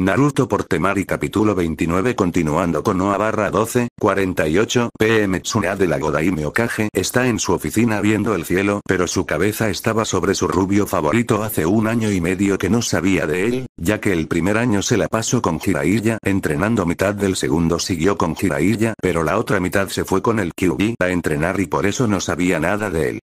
Naruto por Temari capítulo 29 continuando con Noa barra 12, 48 pm de la Godaime Okage está en su oficina viendo el cielo pero su cabeza estaba sobre su rubio favorito hace un año y medio que no sabía de él, ya que el primer año se la pasó con Jiraiya entrenando mitad del segundo siguió con Jiraiya pero la otra mitad se fue con el Kyubi a entrenar y por eso no sabía nada de él.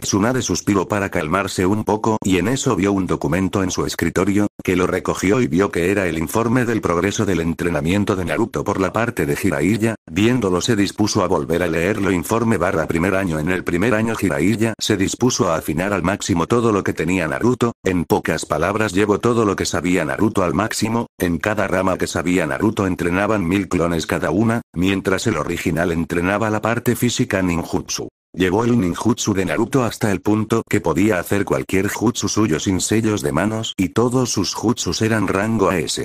Tsunade suspiró para calmarse un poco y en eso vio un documento en su escritorio, que lo recogió y vio que era el informe del progreso del entrenamiento de Naruto por la parte de Jiraiya, viéndolo se dispuso a volver a leerlo informe barra primer año en el primer año Jiraiya se dispuso a afinar al máximo todo lo que tenía Naruto, en pocas palabras llevó todo lo que sabía Naruto al máximo, en cada rama que sabía Naruto entrenaban mil clones cada una, mientras el original entrenaba la parte física ninjutsu. Llevó el ninjutsu de Naruto hasta el punto que podía hacer cualquier jutsu suyo sin sellos de manos y todos sus jutsus eran rango AS.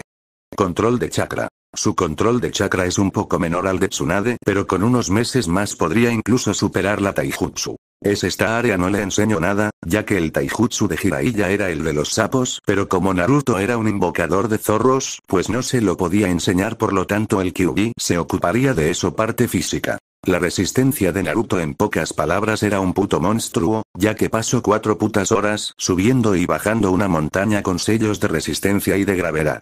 Control de chakra. Su control de chakra es un poco menor al de Tsunade, pero con unos meses más podría incluso superar la Taijutsu. Es esta área no le enseño nada, ya que el Taijutsu de Jiraiya era el de los sapos, pero como Naruto era un invocador de zorros, pues no se lo podía enseñar por lo tanto el Kyuubi se ocuparía de eso parte física. La resistencia de Naruto en pocas palabras era un puto monstruo, ya que pasó cuatro putas horas subiendo y bajando una montaña con sellos de resistencia y de gravedad.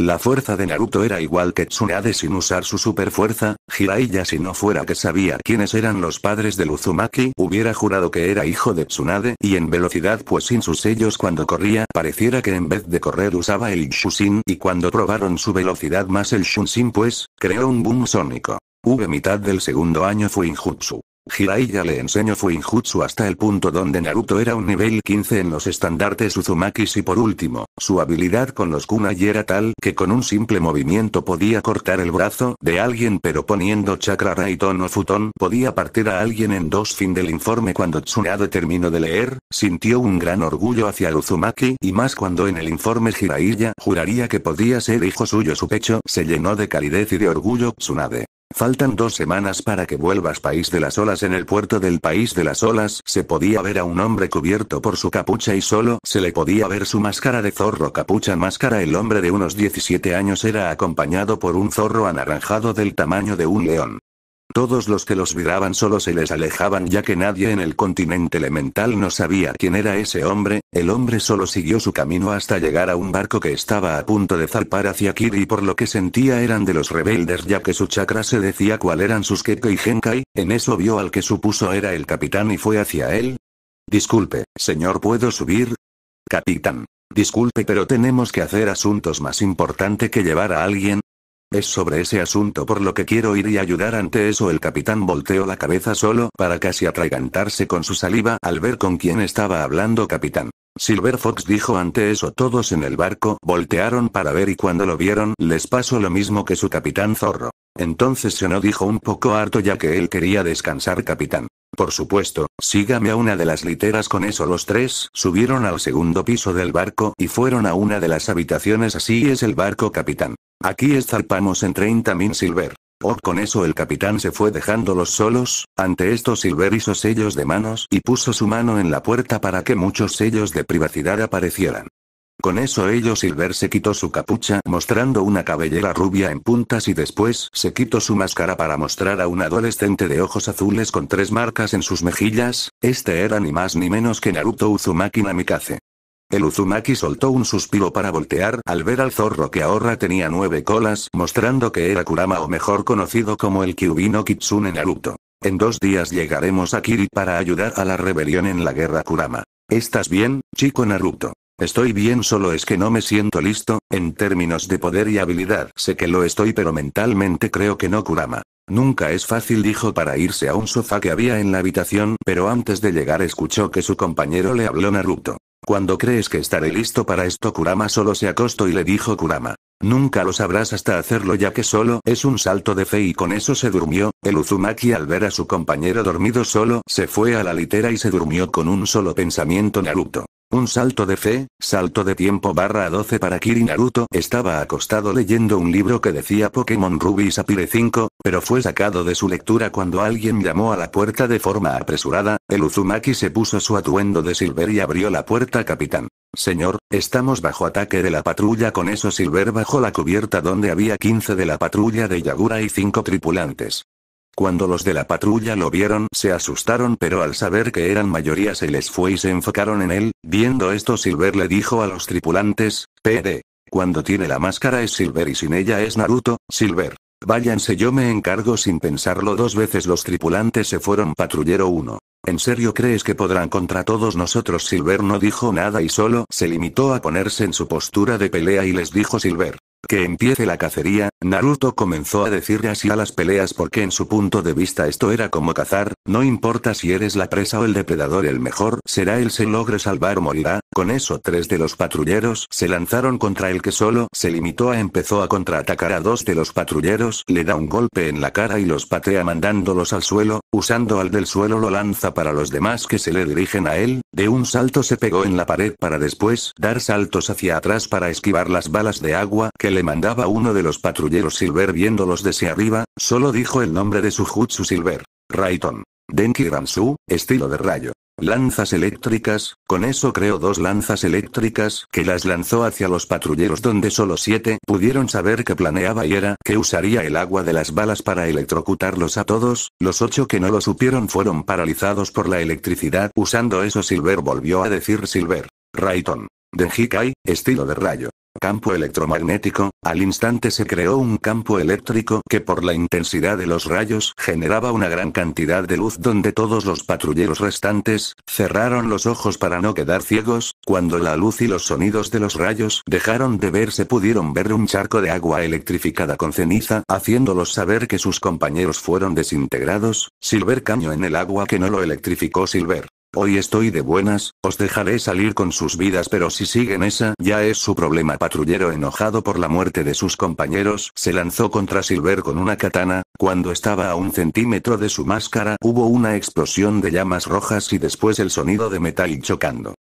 La fuerza de Naruto era igual que Tsunade sin usar su superfuerza, Jiraiya si no fuera que sabía quiénes eran los padres de Uzumaki, hubiera jurado que era hijo de Tsunade, y en velocidad pues sin sus sellos cuando corría pareciera que en vez de correr usaba el Shushin, y cuando probaron su velocidad más el Shunshin pues, creó un boom sónico. Hubo mitad del segundo año fue Injutsu. Jiraiya le enseñó Fuinjutsu hasta el punto donde Naruto era un nivel 15 en los estandartes Uzumakis y por último, su habilidad con los kunai era tal que con un simple movimiento podía cortar el brazo de alguien pero poniendo chakra Raiton o Futon podía partir a alguien en dos fin del informe cuando Tsunade terminó de leer, sintió un gran orgullo hacia Uzumaki y más cuando en el informe Jiraiya juraría que podía ser hijo suyo su pecho se llenó de calidez y de orgullo Tsunade Faltan dos semanas para que vuelvas País de las Olas. En el puerto del País de las Olas se podía ver a un hombre cubierto por su capucha y solo se le podía ver su máscara de zorro capucha máscara. El hombre de unos 17 años era acompañado por un zorro anaranjado del tamaño de un león. Todos los que los miraban solo se les alejaban ya que nadie en el continente elemental no sabía quién era ese hombre, el hombre solo siguió su camino hasta llegar a un barco que estaba a punto de zarpar hacia Kiri por lo que sentía eran de los rebeldes ya que su chakra se decía cuál eran sus Keke y Genkai, en eso vio al que supuso era el capitán y fue hacia él. Disculpe, señor, ¿puedo subir? Capitán. Disculpe pero tenemos que hacer asuntos más importante que llevar a alguien, es sobre ese asunto por lo que quiero ir y ayudar ante eso. El capitán volteó la cabeza solo para casi atragantarse con su saliva al ver con quién estaba hablando capitán. Silver Fox dijo ante eso todos en el barco voltearon para ver y cuando lo vieron les pasó lo mismo que su capitán zorro. Entonces no dijo un poco harto ya que él quería descansar capitán. Por supuesto, sígame a una de las literas con eso. Los tres subieron al segundo piso del barco y fueron a una de las habitaciones. Así es el barco, capitán. Aquí estalpamos en 30.000 mil silver. Oh, con eso el capitán se fue dejándolos solos, ante esto Silver hizo sellos de manos y puso su mano en la puerta para que muchos sellos de privacidad aparecieran. Con eso ello Silver se quitó su capucha mostrando una cabellera rubia en puntas y después se quitó su máscara para mostrar a un adolescente de ojos azules con tres marcas en sus mejillas, este era ni más ni menos que Naruto Uzumaki Namikaze. El Uzumaki soltó un suspiro para voltear al ver al zorro que ahora tenía nueve colas mostrando que era Kurama o mejor conocido como el Kyubino Kitsune Naruto. En dos días llegaremos a Kiri para ayudar a la rebelión en la guerra Kurama. ¿Estás bien, chico Naruto? Estoy bien, solo es que no me siento listo, en términos de poder y habilidad. Sé que lo estoy, pero mentalmente creo que no Kurama. Nunca es fácil, dijo para irse a un sofá que había en la habitación, pero antes de llegar escuchó que su compañero le habló Naruto. Cuando crees que estaré listo para esto, Kurama solo se acostó y le dijo Kurama. Nunca lo sabrás hasta hacerlo ya que solo es un salto de fe y con eso se durmió, el Uzumaki al ver a su compañero dormido solo se fue a la litera y se durmió con un solo pensamiento Naruto. Un salto de fe, salto de tiempo barra 12 para Kiri Naruto estaba acostado leyendo un libro que decía Pokémon Ruby y Sapphire 5, pero fue sacado de su lectura cuando alguien llamó a la puerta de forma apresurada, el Uzumaki se puso su atuendo de silver y abrió la puerta capitán. Señor, estamos bajo ataque de la patrulla con eso silver bajo la cubierta donde había 15 de la patrulla de Yagura y 5 tripulantes. Cuando los de la patrulla lo vieron se asustaron pero al saber que eran mayoría se les fue y se enfocaron en él, viendo esto Silver le dijo a los tripulantes, PD. Cuando tiene la máscara es Silver y sin ella es Naruto, Silver. Váyanse yo me encargo sin pensarlo dos veces los tripulantes se fueron patrullero 1. ¿En serio crees que podrán contra todos nosotros? Silver no dijo nada y solo se limitó a ponerse en su postura de pelea y les dijo Silver. Que empiece la cacería, Naruto comenzó a decirle así a las peleas porque en su punto de vista esto era como cazar, no importa si eres la presa o el depredador el mejor será el se logre salvar o morirá, con eso tres de los patrulleros se lanzaron contra el que solo se limitó a empezó a contraatacar a dos de los patrulleros, le da un golpe en la cara y los patea mandándolos al suelo, usando al del suelo lo lanza para los demás que se le dirigen a él, de un salto se pegó en la pared para después dar saltos hacia atrás para esquivar las balas de agua que le mandaba uno de los patrulleros Silver viéndolos desde arriba, solo dijo el nombre de su jutsu Silver. raiton, Denki Ransu, estilo de rayo. Lanzas eléctricas, con eso creó dos lanzas eléctricas que las lanzó hacia los patrulleros donde solo siete pudieron saber que planeaba y era que usaría el agua de las balas para electrocutarlos a todos, los ocho que no lo supieron fueron paralizados por la electricidad usando eso Silver volvió a decir Silver. raiton, Denjikai, estilo de rayo campo electromagnético, al instante se creó un campo eléctrico que por la intensidad de los rayos generaba una gran cantidad de luz donde todos los patrulleros restantes cerraron los ojos para no quedar ciegos, cuando la luz y los sonidos de los rayos dejaron de verse pudieron ver un charco de agua electrificada con ceniza haciéndolos saber que sus compañeros fueron desintegrados, Silver caño en el agua que no lo electrificó Silver. Hoy estoy de buenas, os dejaré salir con sus vidas pero si siguen esa ya es su problema patrullero enojado por la muerte de sus compañeros se lanzó contra Silver con una katana, cuando estaba a un centímetro de su máscara hubo una explosión de llamas rojas y después el sonido de metal chocando.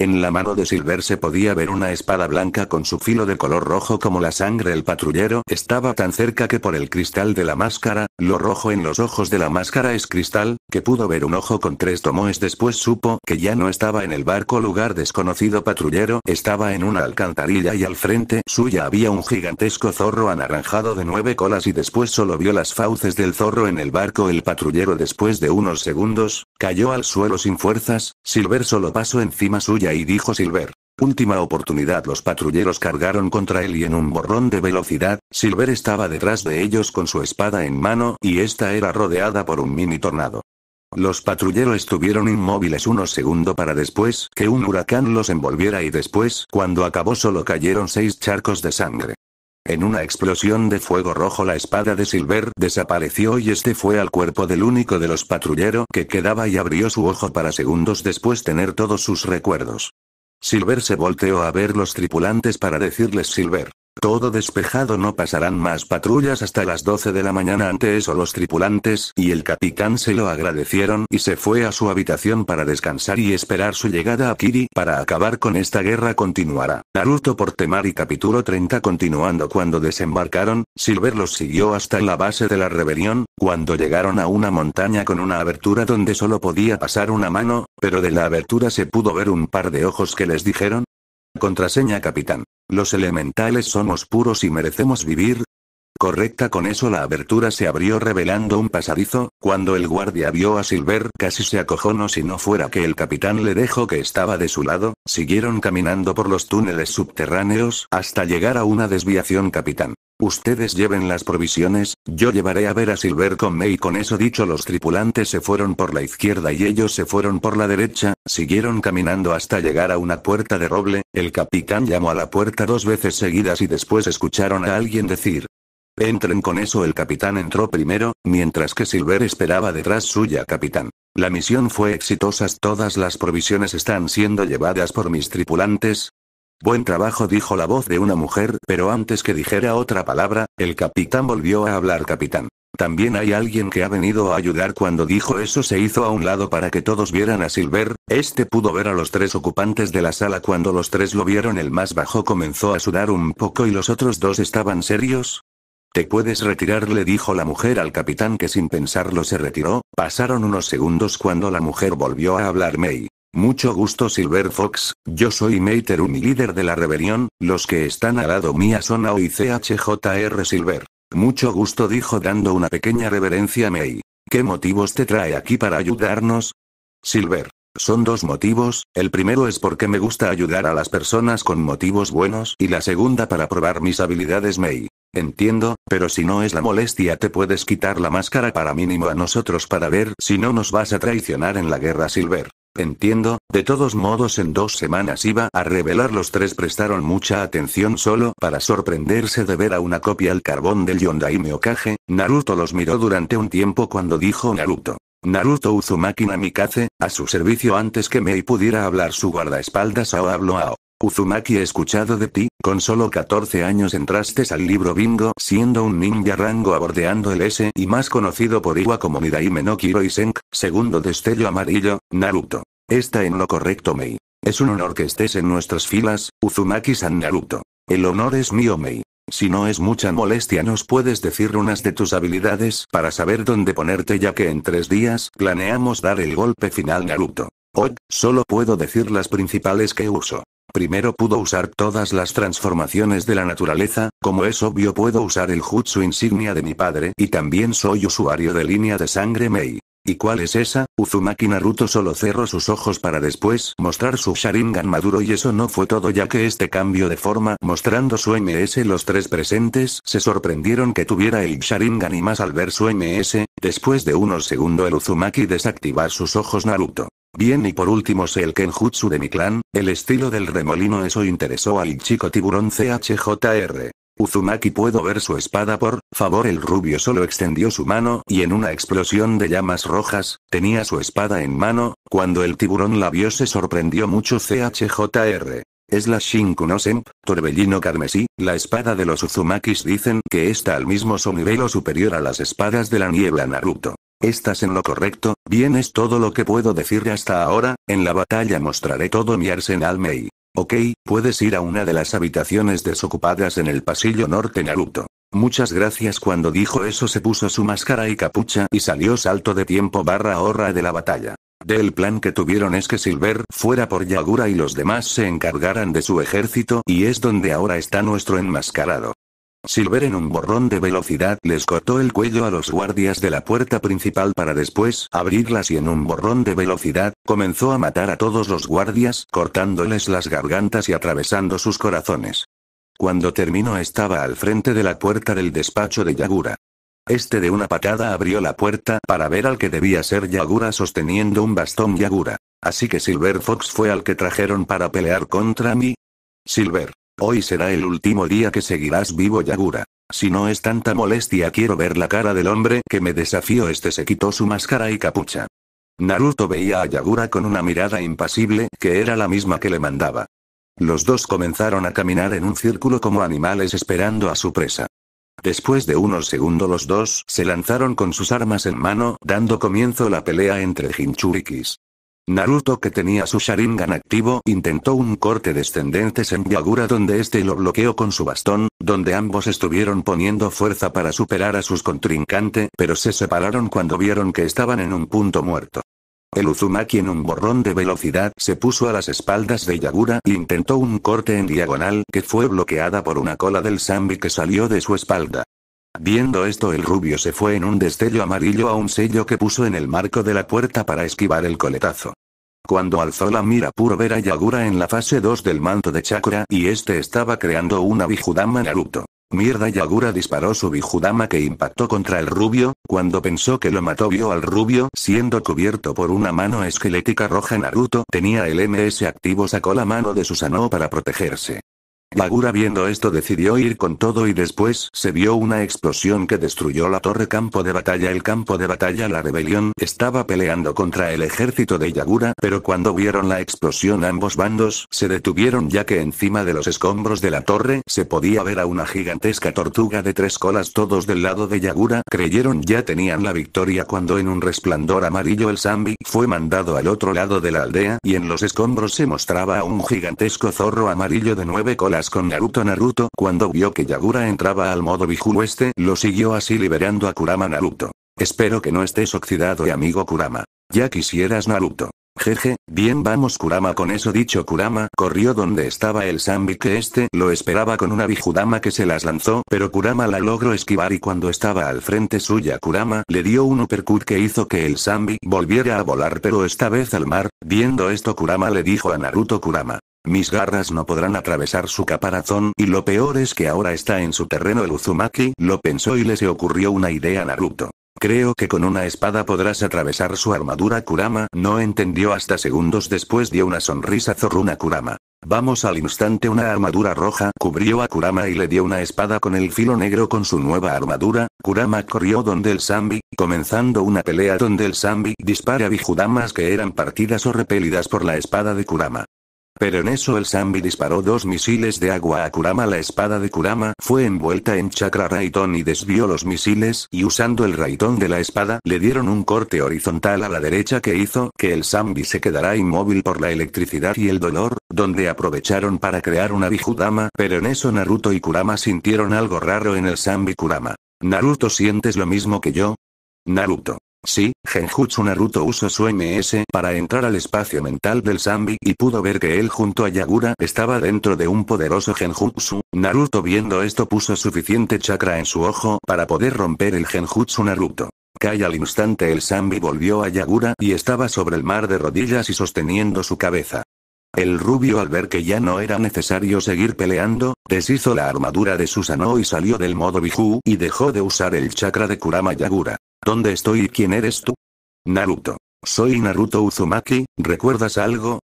En la mano de Silver se podía ver una espada blanca con su filo de color rojo como la sangre. El patrullero estaba tan cerca que por el cristal de la máscara, lo rojo en los ojos de la máscara es cristal, que pudo ver un ojo con tres tomoes. Después supo que ya no estaba en el barco lugar desconocido. Patrullero estaba en una alcantarilla y al frente suya había un gigantesco zorro anaranjado de nueve colas y después solo vio las fauces del zorro en el barco. El patrullero después de unos segundos, cayó al suelo sin fuerzas, Silver solo pasó encima suya y dijo Silver. Última oportunidad los patrulleros cargaron contra él y en un borrón de velocidad, Silver estaba detrás de ellos con su espada en mano y esta era rodeada por un mini tornado. Los patrulleros estuvieron inmóviles unos segundos para después que un huracán los envolviera y después, cuando acabó solo cayeron seis charcos de sangre. En una explosión de fuego rojo la espada de Silver desapareció y este fue al cuerpo del único de los patrulleros que quedaba y abrió su ojo para segundos después tener todos sus recuerdos. Silver se volteó a ver los tripulantes para decirles Silver. Todo despejado no pasarán más patrullas hasta las 12 de la mañana. Ante eso los tripulantes y el capitán se lo agradecieron y se fue a su habitación para descansar y esperar su llegada a Kiri para acabar con esta guerra continuará. Naruto por Temari y capítulo 30 continuando cuando desembarcaron, Silver los siguió hasta la base de la rebelión, cuando llegaron a una montaña con una abertura donde solo podía pasar una mano, pero de la abertura se pudo ver un par de ojos que les dijeron, Contraseña capitán. Los elementales somos puros y merecemos vivir. Correcta con eso la abertura se abrió revelando un pasadizo, cuando el guardia vio a Silver casi se acojonó si no fuera que el capitán le dejó que estaba de su lado, siguieron caminando por los túneles subterráneos hasta llegar a una desviación capitán. Ustedes lleven las provisiones, yo llevaré a ver a Silver con y Con eso dicho, los tripulantes se fueron por la izquierda y ellos se fueron por la derecha, siguieron caminando hasta llegar a una puerta de roble, el capitán llamó a la puerta dos veces seguidas y después escucharon a alguien decir, Entren con eso el capitán entró primero, mientras que Silver esperaba detrás suya capitán. La misión fue exitosa todas las provisiones están siendo llevadas por mis tripulantes, Buen trabajo dijo la voz de una mujer, pero antes que dijera otra palabra, el capitán volvió a hablar capitán. También hay alguien que ha venido a ayudar cuando dijo eso se hizo a un lado para que todos vieran a Silver, este pudo ver a los tres ocupantes de la sala cuando los tres lo vieron el más bajo comenzó a sudar un poco y los otros dos estaban serios, te puedes retirar, le dijo la mujer al capitán que sin pensarlo se retiró. Pasaron unos segundos cuando la mujer volvió a hablar May. Mucho gusto Silver Fox, yo soy Meiterun y líder de la rebelión, los que están al lado mía son Aoichjr CHJR Silver. Mucho gusto dijo dando una pequeña reverencia a May. ¿Qué motivos te trae aquí para ayudarnos? Silver. Son dos motivos, el primero es porque me gusta ayudar a las personas con motivos buenos y la segunda para probar mis habilidades Mei. Entiendo, pero si no es la molestia te puedes quitar la máscara para mínimo a nosotros para ver si no nos vas a traicionar en la guerra Silver. Entiendo, de todos modos en dos semanas iba a revelar los tres prestaron mucha atención solo para sorprenderse de ver a una copia al carbón del Yondai okage, Naruto los miró durante un tiempo cuando dijo Naruto. Naruto Uzumaki Namikaze, a su servicio antes que Mei pudiera hablar su guardaespaldas Ao habló Ao. Uzumaki he escuchado de ti, con solo 14 años entraste al libro Bingo siendo un ninja rango abordeando el S y más conocido por Iwa como Midaime no segundo destello amarillo, Naruto. Está en lo correcto Mei. Es un honor que estés en nuestras filas, Uzumaki-san Naruto. El honor es mío Mei. Si no es mucha molestia, nos puedes decir unas de tus habilidades para saber dónde ponerte, ya que en tres días planeamos dar el golpe final Naruto. Hoy, solo puedo decir las principales que uso. Primero pudo usar todas las transformaciones de la naturaleza, como es obvio puedo usar el jutsu insignia de mi padre y también soy usuario de línea de sangre Mei. ¿Y cuál es esa? Uzumaki Naruto solo cerró sus ojos para después mostrar su Sharingan maduro y eso no fue todo ya que este cambio de forma mostrando su MS los tres presentes se sorprendieron que tuviera el Sharingan y más al ver su MS, después de unos segundos el Uzumaki desactivar sus ojos Naruto. Bien y por último sé el kenjutsu de mi clan, el estilo del remolino eso interesó al chico tiburón CHJR. Uzumaki puedo ver su espada por favor el rubio solo extendió su mano y en una explosión de llamas rojas, tenía su espada en mano, cuando el tiburón la vio se sorprendió mucho CHJR. Es la Shinkunosen, Torbellino Carmesí, la espada de los Uzumakis dicen que está al mismo su nivel o superior a las espadas de la niebla Naruto. Estás en lo correcto, bien es todo lo que puedo decir hasta ahora, en la batalla mostraré todo mi arsenal Mei. Ok, puedes ir a una de las habitaciones desocupadas en el pasillo norte Naruto. Muchas gracias cuando dijo eso se puso su máscara y capucha y salió salto de tiempo barra horra de la batalla. Del plan que tuvieron es que Silver fuera por Yagura y los demás se encargaran de su ejército y es donde ahora está nuestro enmascarado. Silver en un borrón de velocidad les cortó el cuello a los guardias de la puerta principal para después abrirlas y en un borrón de velocidad, comenzó a matar a todos los guardias, cortándoles las gargantas y atravesando sus corazones. Cuando terminó estaba al frente de la puerta del despacho de Yagura. Este de una patada abrió la puerta para ver al que debía ser Yagura sosteniendo un bastón Yagura. Así que Silver Fox fue al que trajeron para pelear contra mí. Silver. Hoy será el último día que seguirás vivo Yagura. Si no es tanta molestia quiero ver la cara del hombre que me desafió este se quitó su máscara y capucha. Naruto veía a Yagura con una mirada impasible que era la misma que le mandaba. Los dos comenzaron a caminar en un círculo como animales esperando a su presa. Después de unos segundos los dos se lanzaron con sus armas en mano, dando comienzo la pelea entre Jinchurikis. Naruto que tenía su Sharingan activo intentó un corte descendente Yagura donde este lo bloqueó con su bastón, donde ambos estuvieron poniendo fuerza para superar a sus contrincante pero se separaron cuando vieron que estaban en un punto muerto. El Uzumaki en un borrón de velocidad se puso a las espaldas de Yagura e intentó un corte en diagonal que fue bloqueada por una cola del Sambi que salió de su espalda. Viendo esto el rubio se fue en un destello amarillo a un sello que puso en el marco de la puerta para esquivar el coletazo. Cuando alzó la mira puro ver a Yagura en la fase 2 del manto de chakra y este estaba creando una Bijudama Naruto. Mierda Yagura disparó su Bijudama que impactó contra el rubio, cuando pensó que lo mató vio al rubio siendo cubierto por una mano esquelética roja Naruto tenía el MS activo sacó la mano de Susanoo para protegerse. Lagura viendo esto decidió ir con todo y después se vio una explosión que destruyó la torre campo de batalla. El campo de batalla la rebelión estaba peleando contra el ejército de Yagura pero cuando vieron la explosión ambos bandos se detuvieron ya que encima de los escombros de la torre se podía ver a una gigantesca tortuga de tres colas todos del lado de Yagura creyeron ya tenían la victoria cuando en un resplandor amarillo el Zambi fue mandado al otro lado de la aldea y en los escombros se mostraba a un gigantesco zorro amarillo de nueve colas con Naruto Naruto cuando vio que Yagura entraba al modo Biju este lo siguió así liberando a Kurama Naruto. Espero que no estés oxidado y amigo Kurama. Ya quisieras Naruto. Jeje, bien vamos Kurama con eso dicho Kurama corrió donde estaba el Zambi que este lo esperaba con una bijudama que se las lanzó pero Kurama la logró esquivar y cuando estaba al frente suya Kurama le dio un uppercut que hizo que el Zambi volviera a volar pero esta vez al mar, viendo esto Kurama le dijo a Naruto Kurama, mis garras no podrán atravesar su caparazón y lo peor es que ahora está en su terreno el Uzumaki, lo pensó y le se ocurrió una idea a Naruto. Creo que con una espada podrás atravesar su armadura Kurama, no entendió hasta segundos después dio una sonrisa zorruna Kurama. Vamos al instante una armadura roja cubrió a Kurama y le dio una espada con el filo negro con su nueva armadura, Kurama corrió donde el Zambi, comenzando una pelea donde el Zambi dispara bijudamas que eran partidas o repelidas por la espada de Kurama. Pero en eso el Zambi disparó dos misiles de agua a Kurama. La espada de Kurama fue envuelta en chakra Raiton y desvió los misiles y usando el Raiton de la espada le dieron un corte horizontal a la derecha que hizo que el Zambi se quedara inmóvil por la electricidad y el dolor, donde aprovecharon para crear una Bijudama. Pero en eso Naruto y Kurama sintieron algo raro en el Zambi Kurama. Naruto, ¿sientes lo mismo que yo? Naruto. Sí, Genjutsu Naruto usó su MS para entrar al espacio mental del Zambi y pudo ver que él junto a Yagura estaba dentro de un poderoso Genjutsu. Naruto viendo esto puso suficiente chakra en su ojo para poder romper el Genjutsu Naruto. Kai al instante el Zambi volvió a Yagura y estaba sobre el mar de rodillas y sosteniendo su cabeza. El rubio al ver que ya no era necesario seguir peleando, deshizo la armadura de Susanoo y salió del modo Biju y dejó de usar el chakra de Kurama Yagura. ¿Dónde estoy y quién eres tú? Naruto. Soy Naruto Uzumaki, ¿recuerdas algo?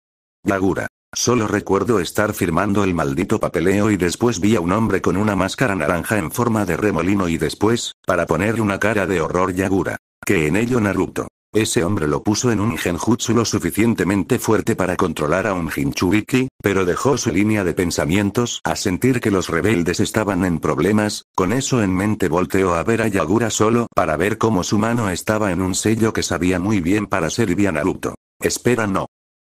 Yagura. Solo recuerdo estar firmando el maldito papeleo y después vi a un hombre con una máscara naranja en forma de remolino y después, para poner una cara de horror Yagura. Que en ello Naruto. Ese hombre lo puso en un genjutsu lo suficientemente fuerte para controlar a un hinchuriki, pero dejó su línea de pensamientos a sentir que los rebeldes estaban en problemas, con eso en mente volteó a ver a Yagura solo para ver cómo su mano estaba en un sello que sabía muy bien para ser bien Naruto. Espera no.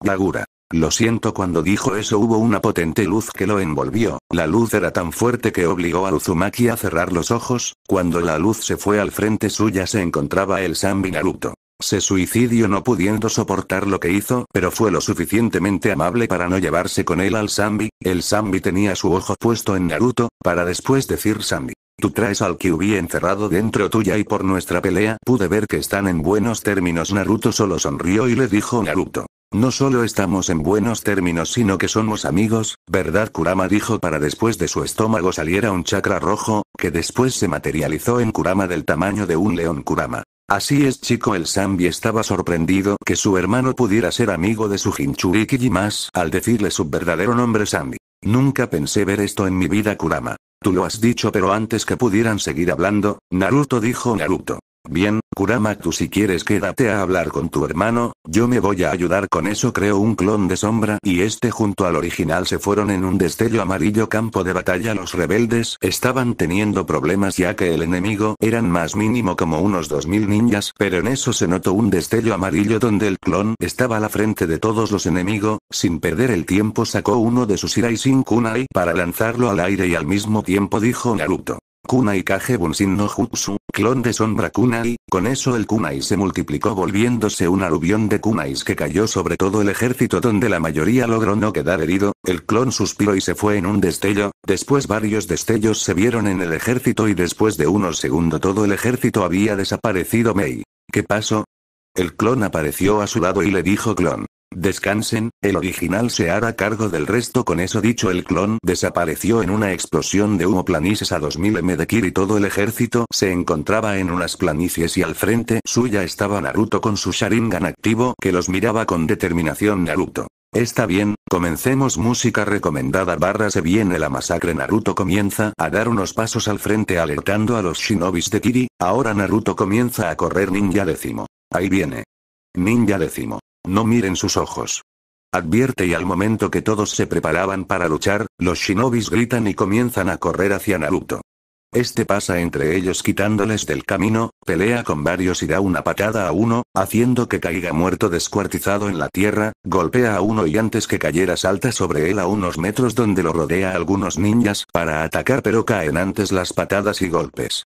Yagura. Lo siento cuando dijo eso hubo una potente luz que lo envolvió, la luz era tan fuerte que obligó a Uzumaki a cerrar los ojos, cuando la luz se fue al frente suya se encontraba el Sanbi Naruto. Se suicidio no pudiendo soportar lo que hizo, pero fue lo suficientemente amable para no llevarse con él al zambi El zambi tenía su ojo puesto en Naruto, para después decir zambi Tú traes al que hubiera encerrado dentro tuya y por nuestra pelea pude ver que están en buenos términos. Naruto solo sonrió y le dijo Naruto. No solo estamos en buenos términos sino que somos amigos, ¿verdad? Kurama dijo para después de su estómago saliera un chakra rojo, que después se materializó en Kurama del tamaño de un león Kurama. Así es chico el zambi estaba sorprendido que su hermano pudiera ser amigo de su Jinchuriki y más al decirle su verdadero nombre Sambi. Nunca pensé ver esto en mi vida Kurama. Tú lo has dicho pero antes que pudieran seguir hablando, Naruto dijo Naruto. Bien, Kurama, tú si quieres quédate a hablar con tu hermano, yo me voy a ayudar con eso. Creo un clon de sombra y este junto al original se fueron en un destello amarillo campo de batalla. Los rebeldes estaban teniendo problemas ya que el enemigo eran más mínimo como unos 2000 ninjas, pero en eso se notó un destello amarillo donde el clon estaba a la frente de todos los enemigos, sin perder el tiempo sacó uno de sus Hirai Sin Kunai para lanzarlo al aire y al mismo tiempo dijo Naruto. Kunai Kage Bunshin no Jutsu, clon de sombra Kunai, con eso el Kunai se multiplicó volviéndose un aluvión de Kunais que cayó sobre todo el ejército donde la mayoría logró no quedar herido, el clon suspiró y se fue en un destello, después varios destellos se vieron en el ejército y después de unos segundos todo el ejército había desaparecido Mei. ¿Qué pasó? El clon apareció a su lado y le dijo clon, Descansen, el original se hará cargo del resto. Con eso dicho, el clon desapareció en una explosión de humo planices a 2000 m de Kiri. y todo el ejército se encontraba en unas planicies y al frente suya estaba Naruto con su Sharingan activo que los miraba con determinación Naruto. Está bien, comencemos música recomendada barra se viene la masacre Naruto comienza a dar unos pasos al frente alertando a los shinobis de Kiri, ahora Naruto comienza a correr ninja décimo. Ahí viene. Ninja décimo. No miren sus ojos. Advierte y al momento que todos se preparaban para luchar, los shinobis gritan y comienzan a correr hacia Naruto. Este pasa entre ellos quitándoles del camino, pelea con varios y da una patada a uno, haciendo que caiga muerto descuartizado en la tierra, golpea a uno y antes que cayera salta sobre él a unos metros donde lo rodea algunos ninjas para atacar pero caen antes las patadas y golpes.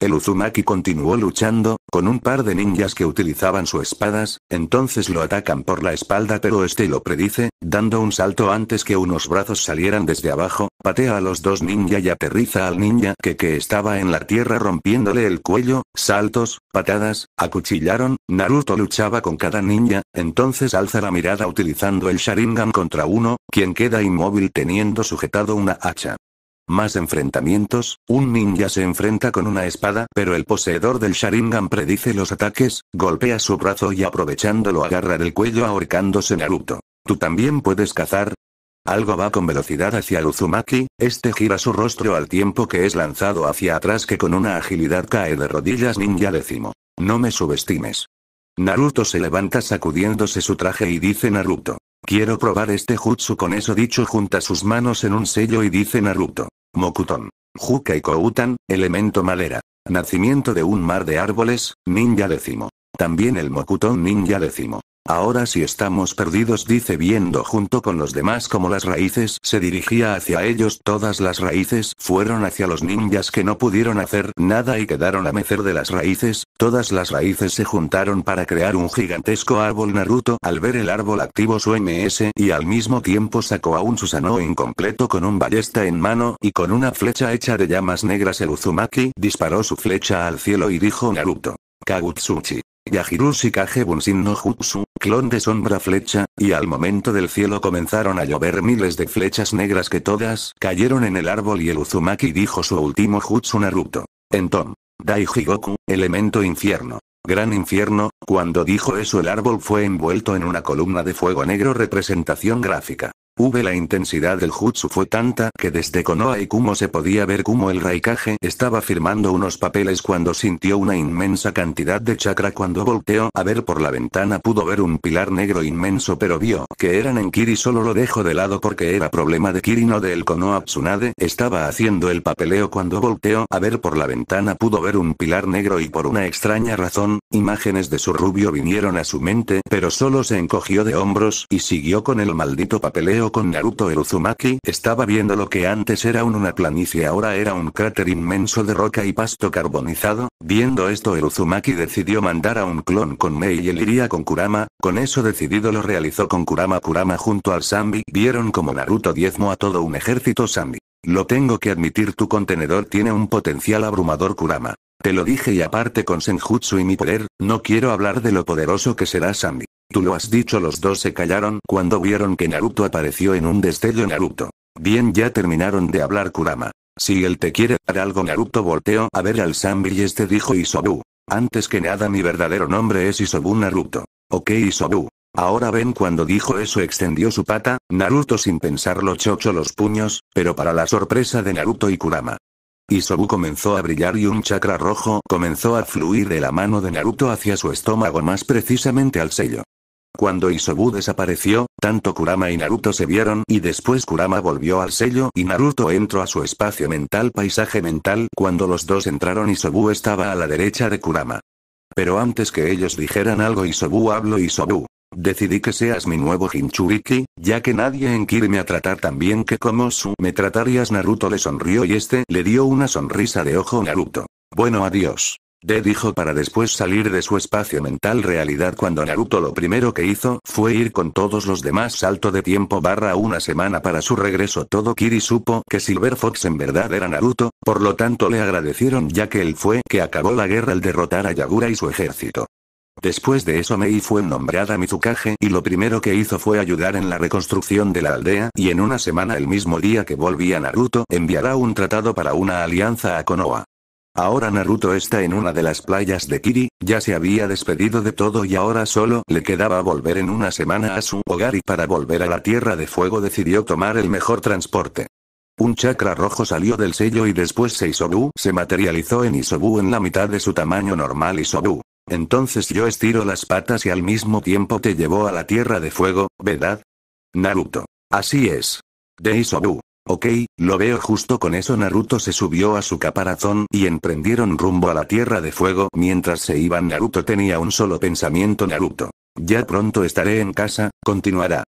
El Uzumaki continuó luchando, con un par de ninjas que utilizaban sus espadas, entonces lo atacan por la espalda pero este lo predice, dando un salto antes que unos brazos salieran desde abajo, patea a los dos ninja y aterriza al ninja que que estaba en la tierra rompiéndole el cuello, saltos, patadas, acuchillaron, Naruto luchaba con cada ninja, entonces alza la mirada utilizando el Sharingan contra uno, quien queda inmóvil teniendo sujetado una hacha. Más enfrentamientos, un ninja se enfrenta con una espada pero el poseedor del Sharingan predice los ataques, golpea su brazo y aprovechándolo agarra del cuello ahorcándose Naruto. ¿Tú también puedes cazar? Algo va con velocidad hacia Uzumaki, este gira su rostro al tiempo que es lanzado hacia atrás que con una agilidad cae de rodillas ninja décimo. No me subestimes. Naruto se levanta sacudiéndose su traje y dice Naruto. Quiero probar este jutsu con eso dicho junta sus manos en un sello y dice Naruto. Mokuton. Juka y Koutan, elemento madera. Nacimiento de un mar de árboles, ninja décimo. También el Mokuton ninja décimo. Ahora si estamos perdidos, dice viendo junto con los demás como las raíces se dirigía hacia ellos. Todas las raíces fueron hacia los ninjas que no pudieron hacer nada y quedaron a mecer de las raíces. Todas las raíces se juntaron para crear un gigantesco árbol. Naruto, al ver el árbol activo su MS y al mismo tiempo sacó a un Susanoo incompleto con un ballesta en mano y con una flecha hecha de llamas negras. El Uzumaki disparó su flecha al cielo y dijo Naruto. Kagutsuchi. Yajirusi Kage no Jutsu, clon de sombra flecha, y al momento del cielo comenzaron a llover miles de flechas negras que todas cayeron en el árbol y el Uzumaki dijo su último Jutsu Naruto. Tom. Daiji Goku, elemento infierno. Gran infierno, cuando dijo eso el árbol fue envuelto en una columna de fuego negro representación gráfica. V la intensidad del jutsu fue tanta que desde Konoha y Kumo se podía ver cómo el Raikage estaba firmando unos papeles cuando sintió una inmensa cantidad de chakra cuando volteó a ver por la ventana pudo ver un pilar negro inmenso pero vio que eran en Kiri solo lo dejó de lado porque era problema de Kiri no del Konoha Tsunade estaba haciendo el papeleo cuando volteó a ver por la ventana pudo ver un pilar negro y por una extraña razón, imágenes de su rubio vinieron a su mente pero solo se encogió de hombros y siguió con el maldito papeleo con Naruto Eruzumaki Uzumaki estaba viendo lo que antes era una planicie ahora era un cráter inmenso de roca y pasto carbonizado, viendo esto Eruzumaki Uzumaki decidió mandar a un clon con Mei y él iría con Kurama, con eso decidido lo realizó con Kurama Kurama junto al Zambi vieron como Naruto diezmo a todo un ejército Zambi. Lo tengo que admitir tu contenedor tiene un potencial abrumador Kurama. Te lo dije y aparte con Senjutsu y mi poder, no quiero hablar de lo poderoso que será Sambi. Tú lo has dicho, los dos se callaron cuando vieron que Naruto apareció en un destello Naruto. Bien, ya terminaron de hablar Kurama. Si él te quiere dar algo, Naruto volteó a ver al sambi y este dijo Isobu. Antes que nada, mi verdadero nombre es Isobu Naruto. Ok, Isobu. Ahora ven cuando dijo eso extendió su pata, Naruto sin pensarlo chocho los puños, pero para la sorpresa de Naruto y Kurama. Isobu comenzó a brillar y un chakra rojo comenzó a fluir de la mano de Naruto hacia su estómago más precisamente al sello. Cuando Isobu desapareció, tanto Kurama y Naruto se vieron y después Kurama volvió al sello y Naruto entró a su espacio mental paisaje mental cuando los dos entraron Isobu estaba a la derecha de Kurama. Pero antes que ellos dijeran algo Isobu habló Isobu. Decidí que seas mi nuevo Hinchuriki, ya que nadie en Kiri me a tratar tan bien que como su me tratarías Naruto le sonrió y este le dio una sonrisa de ojo Naruto. Bueno adiós. De dijo para después salir de su espacio mental realidad cuando Naruto lo primero que hizo fue ir con todos los demás salto de tiempo barra una semana para su regreso todo Kiri supo que Silver Fox en verdad era Naruto, por lo tanto le agradecieron ya que él fue que acabó la guerra al derrotar a Yagura y su ejército. Después de eso Mei fue nombrada Mizukage y lo primero que hizo fue ayudar en la reconstrucción de la aldea y en una semana el mismo día que volvía Naruto enviará un tratado para una alianza a Konoha. Ahora Naruto está en una de las playas de Kiri, ya se había despedido de todo y ahora solo le quedaba volver en una semana a su hogar y para volver a la Tierra de Fuego decidió tomar el mejor transporte. Un chakra rojo salió del sello y después Seisobu se materializó en Isobu en la mitad de su tamaño normal Isobu. Entonces yo estiro las patas y al mismo tiempo te llevó a la Tierra de Fuego, ¿verdad? Naruto. Así es. De Isobu. Ok, lo veo justo con eso Naruto se subió a su caparazón y emprendieron rumbo a la Tierra de Fuego mientras se iban Naruto tenía un solo pensamiento Naruto. Ya pronto estaré en casa, continuará.